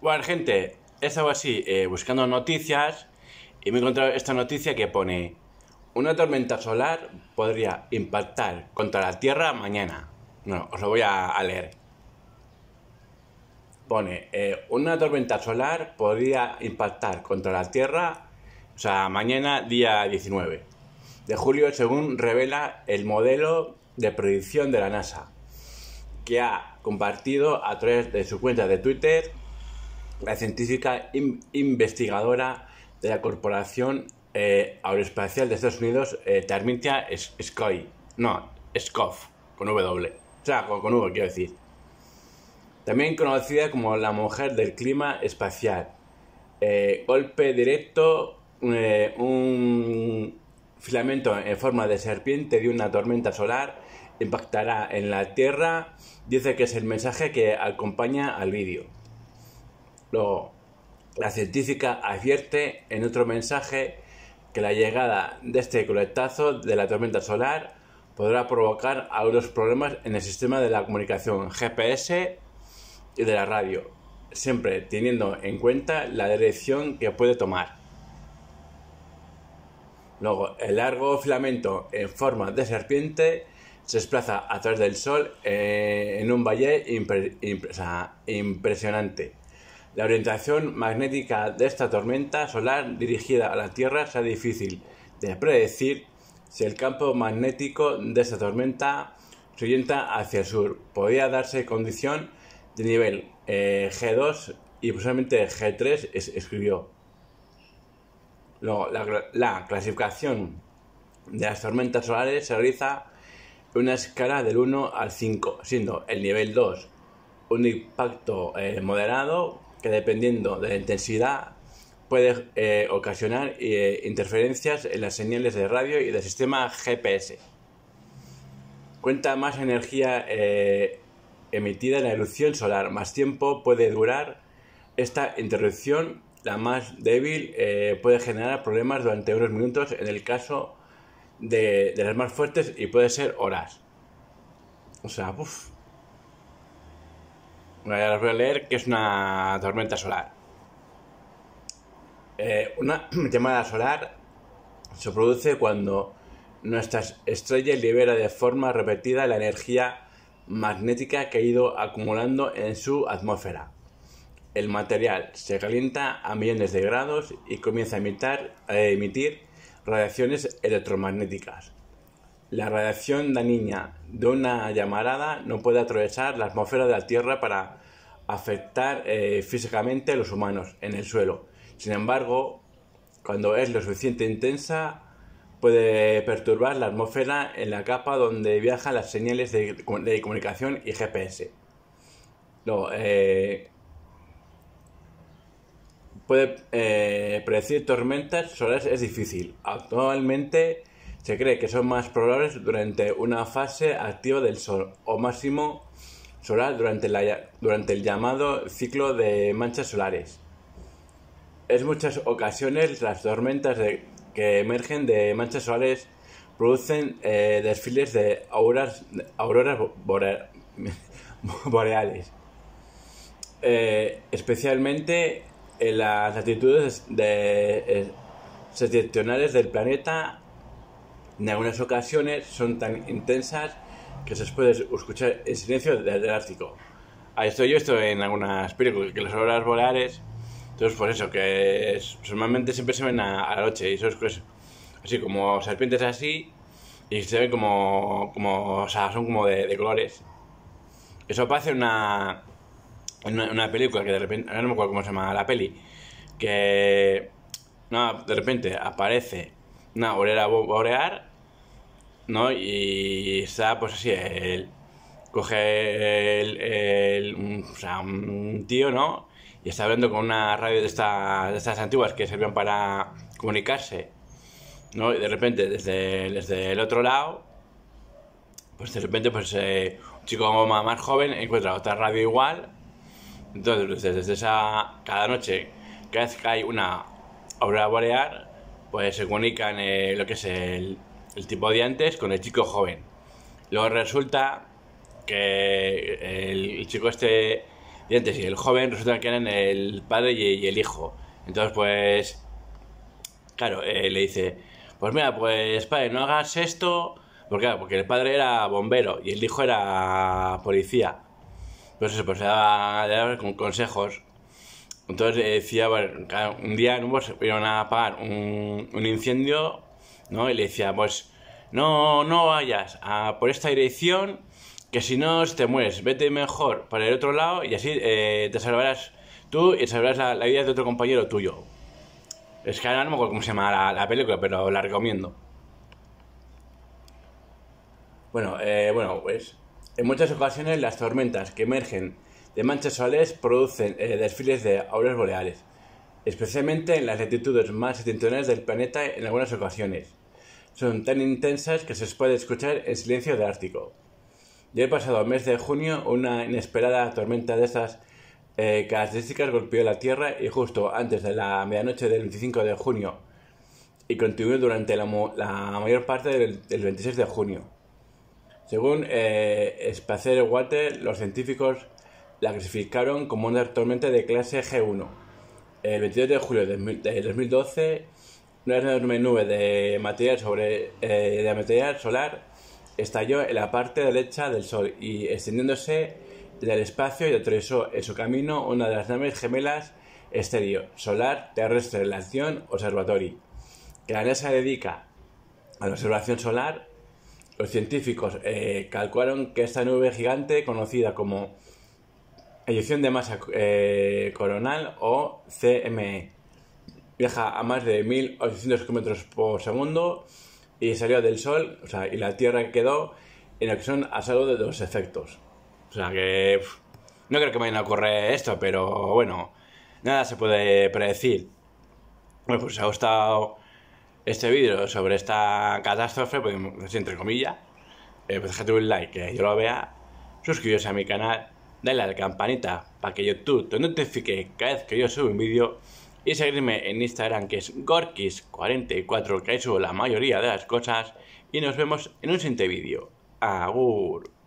Bueno, gente, he estado así eh, buscando noticias y me he encontrado esta noticia que pone: Una tormenta solar podría impactar contra la Tierra mañana. No, os lo voy a, leer. Pone: eh, Una tormenta solar podría impactar contra la Tierra, o sea, mañana, día 19 de julio, según revela el modelo de predicción de la NASA, que ha compartido a través de su cuenta de Twitter la científica investigadora de la Corporación eh, Aeroespacial de Estados Unidos, eh, Termitia No, Scoff, con W. O sea, con, quiero decir. También conocida como la mujer del clima espacial. Eh, golpe directo, un filamento en forma de serpiente de una tormenta solar impactará en la Tierra. Dice que es el mensaje que acompaña al vídeo. Luego, la científica advierte en otro mensaje que la llegada de este coletazo de la tormenta solar podrá provocar algunos problemas en el sistema de la comunicación GPS y de la radio, siempre teniendo en cuenta la dirección que puede tomar. Luego, el largo filamento en forma de serpiente se desplaza a través del Sol eh, en un valle impresionante. La orientación magnética de esta tormenta solar dirigida a la Tierra será difícil de predecir si el campo magnético de esta tormenta se orienta hacia el sur. Podría darse condición de nivel eh, G2 y posiblemente G3, escribió. la, clasificación de las tormentas solares se realiza en una escala del 1 al 5, siendo el nivel 2 un impacto eh, moderado que dependiendo de la intensidad puede eh, ocasionar eh, interferencias en las señales de radio y del sistema GPS. Cuenta más energía eh, emitida en la erupción solar, más tiempo puede durar esta interrupción, la más débil puede generar problemas durante unos minutos en el caso de, de las más fuertes y puede ser horas. O sea, uff. Una voy a leer, que es una tormenta solar. Eh, una llamada solar se produce cuando nuestra estrella libera de forma repetida la energía magnética que ha ido acumulando en su atmósfera. El material se calienta a millones de grados y comienza a emitir radiaciones electromagnéticas la radiación dañina de una llamarada no puede atravesar la atmósfera de la Tierra para afectar eh, físicamente a los humanos en el suelo. Sin embargo, cuando es lo suficiente intensa, puede perturbar la atmósfera en la capa donde viajan las señales de, comunicación y GPS. No, eh, puede eh, predecir tormentas solares es difícil. Actualmente se cree que son más probables durante una fase activa del Sol o máximo solar durante, el llamado ciclo de manchas solares. En muchas ocasiones las tormentas que emergen de manchas solares producen eh, desfiles de auroras boreales, eh, especialmente en las latitudes de, eh, septentrionales del planeta en algunas ocasiones son tan intensas que se puede escuchar el silencio del Ártico. Ahí estoy yo, esto en algunas películas, que las horas boreales, entonces por pues eso, que normalmente siempre se ven a, la noche y eso es pues, así como serpientes así y se ven como, como o sea, son como de, colores. Eso aparece en una, una, una, película que de repente, no me acuerdo cómo se llama la peli, que de repente aparece una orera borear ¿no? Y está, pues así, el, coge el, un, o sea, un tío, ¿no? Y está hablando con una radio de, de estas antiguas que servían para comunicarse, ¿no? Y de repente, desde, desde el otro lado, pues de repente, pues eh, un chico más, más joven encuentra otra radio igual. Entonces, pues, desde, esa, cada noche, cada vez que hay una obra borear pues se comunican eh, lo que es el el tipo de antes con el chico joven. Luego resulta que el, chico este dientes y el joven resulta que eran el padre y, el hijo. Entonces, pues, claro, eh, le dice, pues mira, pues padre, no hagas esto, porque el padre era bombero y el hijo era policía. Entonces, pues se pues daba, con consejos. Entonces decía, bueno, un día se iban a apagar un, un incendio ¿no? Y le decía, pues, no, no vayas por esta dirección, que si no te mueres, vete mejor para el otro lado y así eh, te salvarás tú y salvarás la, vida de otro compañero tuyo. Es que ahora no me acuerdo cómo se llama la, película, pero la recomiendo. Bueno, eh, bueno, pues en muchas ocasiones las tormentas que emergen de manchas solares producen eh, desfiles de auroras boreales especialmente en las latitudes más septentrionales del planeta en algunas ocasiones. Son tan intensas que se puede escuchar en silencio del Ártico. Ya el pasado mes de junio, una inesperada tormenta de estas eh, características golpeó la Tierra y justo antes de la medianoche del 25 de junio y continuó durante la, mayor parte del, 26 de junio. Según eh, Spacer Water, los científicos la clasificaron como una tormenta de clase G1 el 22 de julio de, 2012, una enorme nube de material, sobre, eh, solar estalló en la parte derecha del Sol y extendiéndose del espacio y atravesó en su camino una de las naves gemelas estéreo solar terrestre de la Acción Observatory, que la NASA dedica a la observación solar. Los científicos eh, calcularon que esta nube gigante, conocida como eyección de masa eh, coronal o CME. Viaja a más de 1800 km por segundo y salió del Sol, o sea, y la Tierra quedó en son a salvo de dos efectos. O sea que. no creo que vayan a ocurrir esto, pero bueno, nada se puede predecir. Bueno, pues os ha gustado este vídeo sobre esta catástrofe, pues, entre comillas. Eh, pues un like, que yo lo vea. Suscríbete a mi canal dale a la campanita para que YouTube te notifique cada vez que yo subo un vídeo y seguirme en Instagram que es gorkis44 que ahí subo la mayoría de las cosas y nos vemos en un siguiente vídeo. Agur.